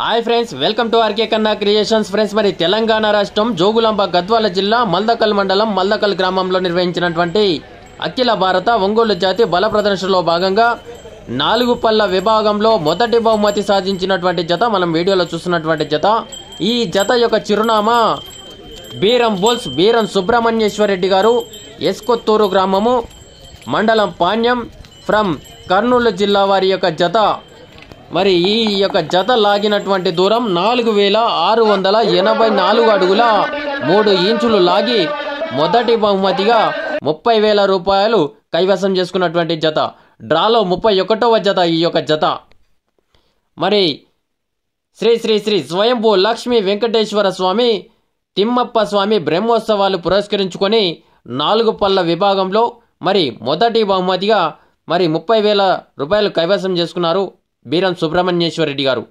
hi friends welcome to RK Kanna creations friends మరి తెలంగాణ రాష్ట్రం జోగులాంబ గద్వాల జిల్లా మల్దకల్ మండలం మల్దకల్ గ్రామంలో నిర్వహించినటువంటి అఖిల భారత ఒంగోలు జాతి బల ప్రదర్శనలో భాగంగా నాలుగు పళ్ళ విభాగంలో మొదటి బహుమతి సాధించినటువంటి జత మనం వీడియోలో చూస్తున్నటువంటి జత ఈ జత యొక్క చిరునామా బీరం బోల్స్ బీరం రెడ్డి గారు ఎస్కొత్తూరు గ్రామము మండలం పాణ్యం ఫ్రమ్ కర్నూలు జిల్లా వారి యొక్క జత మరి ఈ యొక్క జత లాగినటువంటి దూరం నాలుగు వేల ఆరు వందల ఎనభై నాలుగు అడుగుల మూడు ఇంచులు లాగి మొదటి బహుమతిగా ముప్పై వేల రూపాయలు కైవసం చేసుకున్నటువంటి జత డ్రాలో ముప్పై ఒకటవ జత ఈ యొక్క జత మరి శ్రీ శ్రీ శ్రీ స్వయంభూ లక్ష్మీ వెంకటేశ్వర స్వామి తిమ్మప్ప స్వామి బ్రహ్మోత్సవాలు పురస్కరించుకొని నాలుగు పళ్ళ విభాగంలో మరి మొదటి బహుమతిగా మరి ముప్పై వేల రూపాయలు కైవసం చేసుకున్నారు బీరం రెడ్డి గారు